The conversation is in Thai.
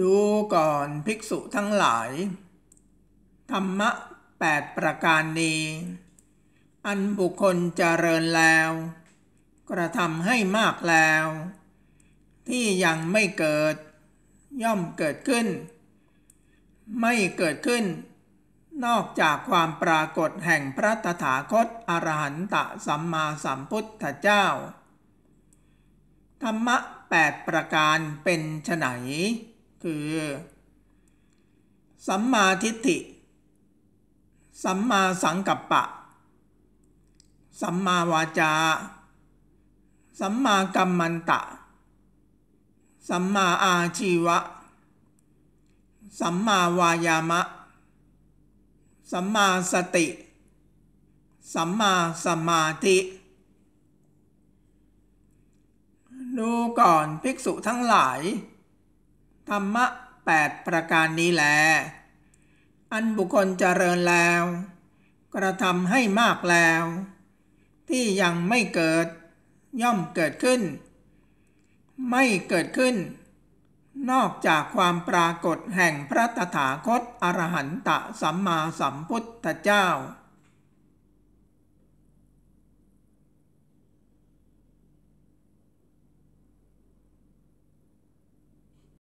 ดูก่อนภิกษุทั้งหลาย ธรรมะแปดประการนี้อันบุคคลเจริญแล้ว กระทำให้มากแล้ว ที่ยังไม่เกิด ย่อมเกิดขึ้น ไม่เกิดขึ้นนอกจากความปรากฏแห่งพระตถาคต อรหันตสัมมาสัมพุทธเจ้า ธรรมะแปดประการเป็นไฉนคือสัมมาทิฏฐิสัมมาสังกัปปะ สัมมาวาจา สัมมากัมมันตะ สัมมาอาชีวะ สัมมาวายามะ สัมมาสติ สัมมาสมาธิดูก่อนภิกษุทั้งหลายธรรมะแปดประการนี้แลอันบุคคลเจริญแล้ว กระทำให้มากแล้ว ที่ยังไม่เกิดย่อมเกิดขึ้น ไม่เกิดขึ้น นอกจากความปรากฏแห่งพระตถาคต อรหันตะสัมมาสัมพุทธเจ้า